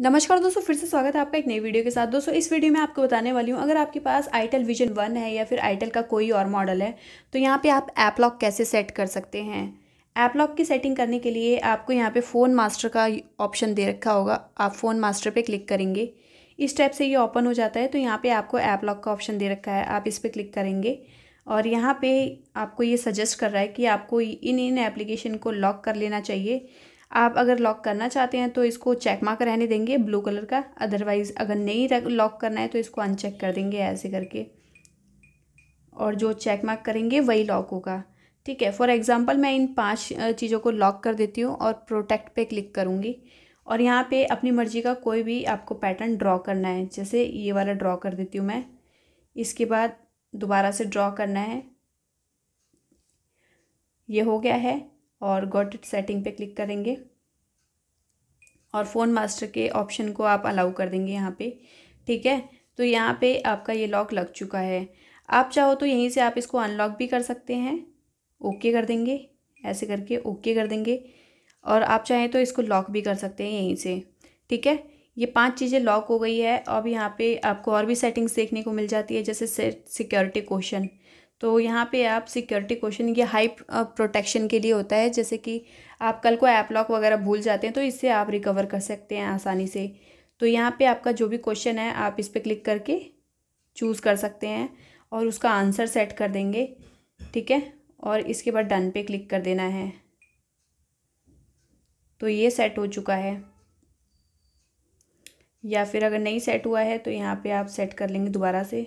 नमस्कार दोस्तों फिर से स्वागत है आपका एक नई वीडियो के साथ दोस्तों इस वीडियो में आपको बताने वाली हूँ अगर आपके पास आईटेल विजन वन है या फिर आईटेल का कोई और मॉडल है तो यहाँ पे आप ऐप लॉक कैसे सेट कर सकते हैं ऐप लॉक की सेटिंग करने के लिए आपको यहाँ पे फ़ोन मास्टर का ऑप्शन दे रखा होगा आप फ़ोन मास्टर पर क्लिक करेंगे इस टाइप से ये ओपन हो जाता है तो यहाँ पर आपको ऐप लॉक का ऑप्शन दे रखा है आप इस पर क्लिक करेंगे और यहाँ पर आपको ये सजेस्ट कर रहा है कि आपको इन इन एप्लीकेशन को लॉक कर लेना चाहिए आप अगर लॉक करना चाहते हैं तो इसको चेक मार्क रहने देंगे ब्लू कलर का अदरवाइज़ अगर नहीं लॉक करना है तो इसको अनचेक कर देंगे ऐसे करके और जो चेक मार्क करेंगे वही लॉक होगा ठीक है फॉर एग्ज़ाम्पल मैं इन पांच चीज़ों को लॉक कर देती हूँ और प्रोटेक्ट पे क्लिक करूँगी और यहाँ पे अपनी मर्ज़ी का कोई भी आपको पैटर्न ड्रॉ करना है जैसे ये वाला ड्रॉ कर देती हूँ मैं इसके बाद दोबारा से ड्रॉ करना है ये हो गया है और गॉट इट सेटिंग पे क्लिक करेंगे और फ़ोन मास्टर के ऑप्शन को आप अलाउ कर देंगे यहाँ पे ठीक है तो यहाँ पे आपका ये लॉक लग चुका है आप चाहो तो यहीं से आप इसको अनलॉक भी कर सकते हैं ओके कर देंगे ऐसे करके ओके कर देंगे और आप चाहें तो इसको लॉक भी कर सकते हैं यहीं से ठीक है ये पांच चीज़ें लॉक हो गई है अब यहाँ पे आपको और भी सेटिंग्स देखने को मिल जाती है जैसे सिक्योरिटी क्वेश्चन तो यहाँ पे आप सिक्योरिटी क्वेश्चन ये हाई प्रोटेक्शन के लिए होता है जैसे कि आप कल को ऐप लॉक वगैरह भूल जाते हैं तो इससे आप रिकवर कर सकते हैं आसानी से तो यहाँ पे आपका जो भी क्वेश्चन है आप इस पर क्लिक करके चूज़ कर सकते हैं और उसका आंसर सेट कर देंगे ठीक है और इसके बाद डन पे क्लिक कर देना है तो ये सेट हो चुका है या फिर अगर नहीं सेट हुआ है तो यहाँ पे आप सेट कर लेंगे दोबारा से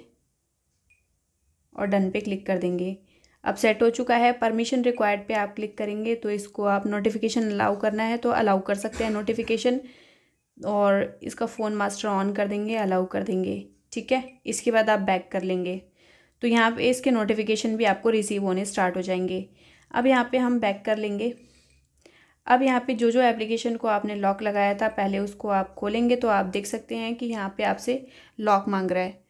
और डन पे क्लिक कर देंगे अब सेट हो चुका है परमिशन रिक्वायर्ड पे आप क्लिक करेंगे तो इसको आप नोटिफिकेशन अलाउ करना है तो अलाउ कर सकते हैं नोटिफिकेशन और इसका फ़ोन मास्टर ऑन कर देंगे अलाउ कर देंगे ठीक है इसके बाद आप बैक कर लेंगे तो यहाँ पे इसके नोटिफिकेशन भी आपको रिसीव होने स्टार्ट हो जाएंगे अब यहाँ पे हम बैक कर लेंगे अब यहाँ पे जो जो एप्लीकेशन को आपने लॉक लगाया था पहले उसको आप खोलेंगे तो आप देख सकते हैं कि यहाँ पे आपसे लॉक मांग रहा है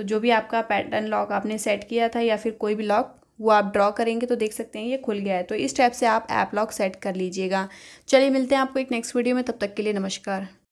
तो जो भी आपका पैटर्न लॉक आपने सेट किया था या फिर कोई भी लॉक वो आप ड्रॉ करेंगे तो देख सकते हैं ये खुल गया है तो इस टाइप से आप ऐप लॉक सेट कर लीजिएगा चलिए मिलते हैं आपको एक नेक्स्ट वीडियो में तब तक के लिए नमस्कार